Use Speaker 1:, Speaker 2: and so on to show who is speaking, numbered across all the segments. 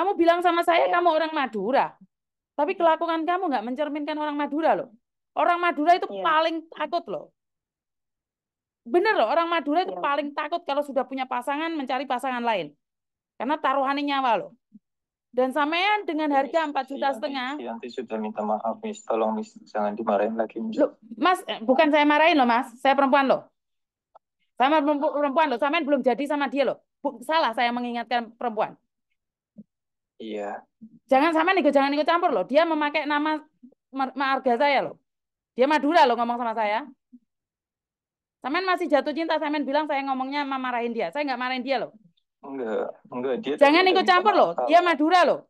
Speaker 1: Kamu bilang sama saya iya. kamu orang Madura, tapi iya. kelakuan kamu nggak mencerminkan orang Madura loh. Orang Madura itu yeah. paling takut loh. Bener loh, orang Madura itu yeah. paling takut kalau sudah punya pasangan mencari pasangan lain. Karena taruhannya nyawa loh. Dan sampean dengan harga empat juta iya, setengah. Yanti sudah minta maaf, Miss. Tolong, Miss, jangan dimarahin lagi. Miss. Loh, mas, eh, bukan saya marahin loh, Mas. Saya perempuan loh. Sama perempuan loh, sampean belum jadi sama dia loh. Salah saya mengingatkan perempuan. Iya. Jangan sama nih, jangan ikut campur loh. Dia memakai nama marga saya loh. Dia Madura loh ngomong sama saya. Samen masih jatuh cinta, Samen bilang saya ngomongnya marahin dia. Saya nggak marahin dia loh. Enggak, enggak. Dia jangan ikut campur loh. Dia Madura loh.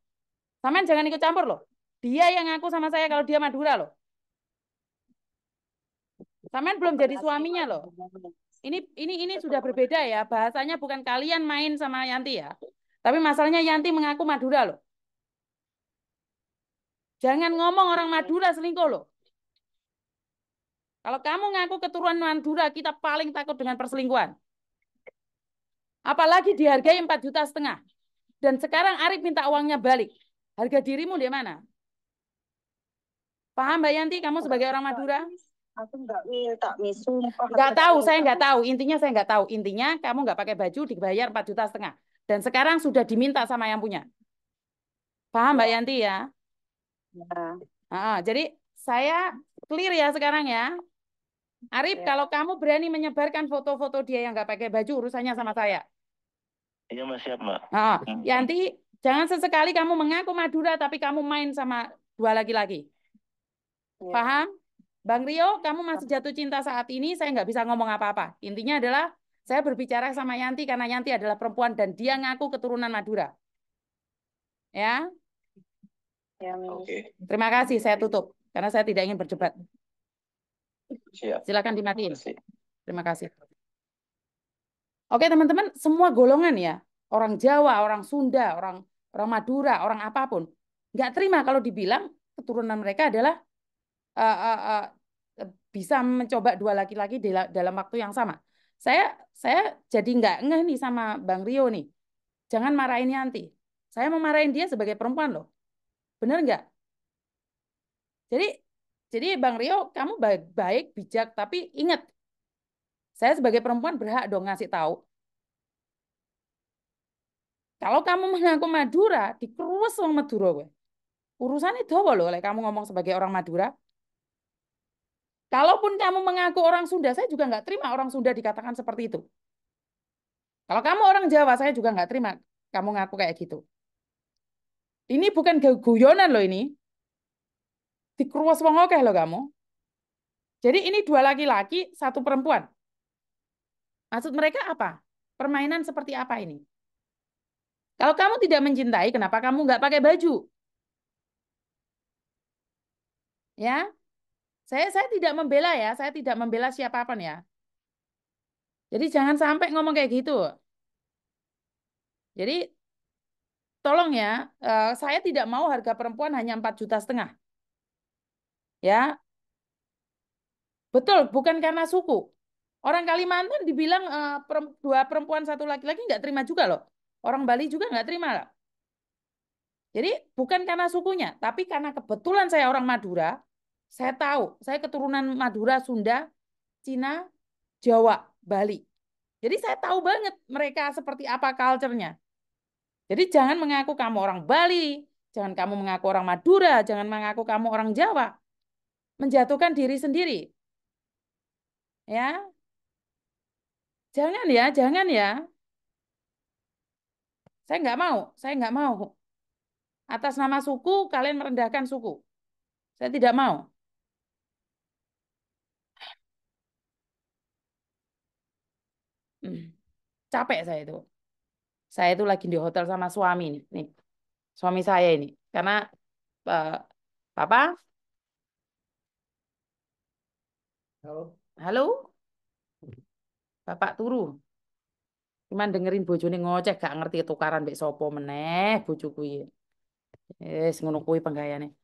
Speaker 1: Samen jangan ikut campur loh. Dia yang ngaku sama saya kalau dia Madura loh. Samen belum jadi suaminya loh. Ini ini ini sudah berbeda ya. Bahasanya bukan kalian main sama Yanti ya. Tapi masalahnya Yanti mengaku Madura loh. Jangan ngomong orang Madura selingkuh loh. Kalau kamu ngaku keturunan Madura, kita paling takut dengan perselingkuhan. Apalagi dihargai 4 juta setengah. Dan sekarang Arif minta uangnya balik. Harga dirimu di mana? Paham Mbak Yanti, kamu sebagai orang Madura? Aku nggak minta, misalnya. Nggak tahu, saya nggak kan? tahu. Intinya saya nggak tahu. Intinya kamu nggak pakai baju, dibayar 4 juta setengah. Dan sekarang sudah diminta sama yang punya. Paham Mbak iya. Yanti ya? ya. Ah, jadi saya clear ya sekarang ya. Arif, ya. kalau kamu berani menyebarkan foto-foto dia yang nggak pakai baju, urusannya sama saya. Iya, Mas, siap, Mbak. Ah, Yanti, jangan sesekali kamu mengaku Madura, tapi kamu main sama dua laki-laki. Ya. Paham? Bang Rio, kamu masih jatuh cinta saat ini, saya nggak bisa ngomong apa-apa. Intinya adalah saya berbicara sama Yanti karena Yanti adalah perempuan dan dia ngaku keturunan Madura. Ya. ya Oke. okay. Terima kasih, saya tutup karena saya tidak ingin berdebat. Siap. Silakan dimatiin. Terima kasih. Oke, teman-teman, semua golongan ya, orang Jawa, orang Sunda, orang orang Madura, orang apapun, nggak terima kalau dibilang keturunan mereka adalah uh, uh, uh, bisa mencoba dua laki-laki dalam waktu yang sama. Saya saya jadi nggak ngeh nih sama Bang Rio nih. Jangan marahin Yanti. Saya memarahin dia sebagai perempuan loh. Bener nggak? Jadi jadi Bang Rio, kamu baik-baik, bijak, tapi ingat, saya sebagai perempuan berhak dong ngasih tahu. Kalau kamu mengaku Madura, dikerus orang Madura gue. Urusan itu loh, kamu ngomong sebagai orang Madura. Kalaupun kamu mengaku orang Sunda, saya juga nggak terima orang Sunda dikatakan seperti itu. Kalau kamu orang Jawa, saya juga nggak terima kamu ngaku kayak gitu. Ini bukan guyonan loh ini. Dikruas wong akeh loh kamu. Jadi ini dua laki-laki, satu perempuan. Maksud mereka apa? Permainan seperti apa ini? Kalau kamu tidak mencintai, kenapa kamu nggak pakai baju? Ya, saya saya tidak membela ya, saya tidak membela siapapun ya. Jadi jangan sampai ngomong kayak gitu. Jadi tolong ya, eh, saya tidak mau harga perempuan hanya 4 juta setengah. Ya. Betul, bukan karena suku. Orang Kalimantan dibilang eh, dua perempuan satu laki-laki nggak terima juga loh. Orang Bali juga nggak terima loh. Jadi bukan karena sukunya, tapi karena kebetulan saya orang Madura, saya tahu, saya keturunan Madura, Sunda, Cina, Jawa, Bali. Jadi saya tahu banget mereka seperti apa culture-nya. Jadi jangan mengaku kamu orang Bali, jangan kamu mengaku orang Madura, jangan mengaku kamu orang Jawa. Menjatuhkan diri sendiri. Ya. Jangan ya, jangan ya. Saya nggak mau, saya nggak mau. Atas nama suku, kalian merendahkan suku. Saya tidak mau. Hmm. Capek saya itu. Saya itu lagi di hotel sama suami nih, nih. Suami saya ini. Karena uh, eh, Papa Halo. Halo. Bapak turu. Cuman dengerin bojone ngoceh gak ngerti tukaran mbek sopo meneh bojo kuwi. Wis yes, ngono kuwi nih.